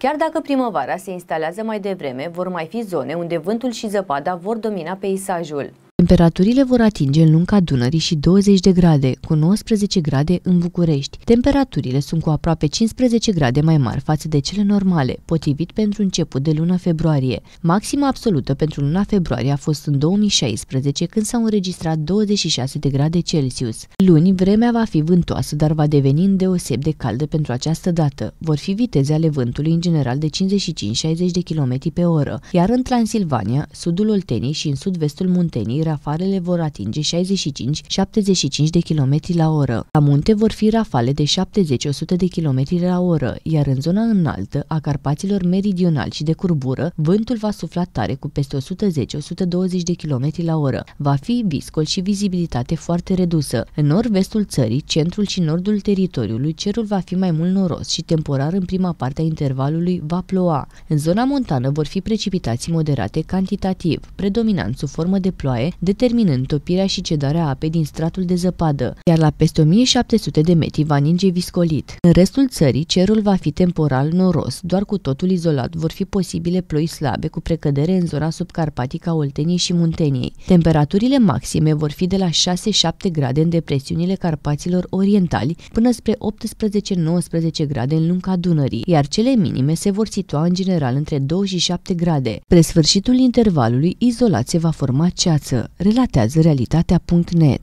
Chiar dacă primăvara se instalează mai devreme, vor mai fi zone unde vântul și zăpada vor domina peisajul. Temperaturile vor atinge în lunga Dunării și 20 de grade, cu 19 grade în București. Temperaturile sunt cu aproape 15 grade mai mari față de cele normale, potrivit pentru început de luna februarie. Maxima absolută pentru luna februarie a fost în 2016, când s-au înregistrat 26 de grade Celsius. Luni, vremea va fi vântoasă, dar va deveni îndeoseb de caldă pentru această dată. Vor fi viteze ale vântului în general de 55-60 de km pe oră, iar în Transilvania, sudul Olteniei și în sud-vestul Muntenii rafalele vor atinge 65-75 de km la oră. La munte vor fi rafale de 70-100 de km la oră, iar în zona înaltă a Carpaților meridional și de curbură, vântul va sufla tare cu peste 110-120 de km la oră. Va fi viscol și vizibilitate foarte redusă. În nord-vestul țării, centrul și nordul teritoriului, cerul va fi mai mult noros și temporar în prima parte a intervalului va ploua. În zona montană vor fi precipitații moderate cantitativ, predominant sub formă de ploaie, determinând topirea și cedarea apei din stratul de zăpadă, iar la peste 1700 de metri va ninge viscolit. În restul țării, cerul va fi temporal noros, doar cu totul izolat vor fi posibile ploi slabe cu precădere în zona subcarpatică a Olteniei și Munteniei. Temperaturile maxime vor fi de la 6-7 grade în depresiunile Carpaților Orientali până spre 18-19 grade în lunga Dunării, iar cele minime se vor situa în general între 2 și 7 grade. Pre sfârșitul intervalului, izolat se va forma ceață relatează realitatea.net.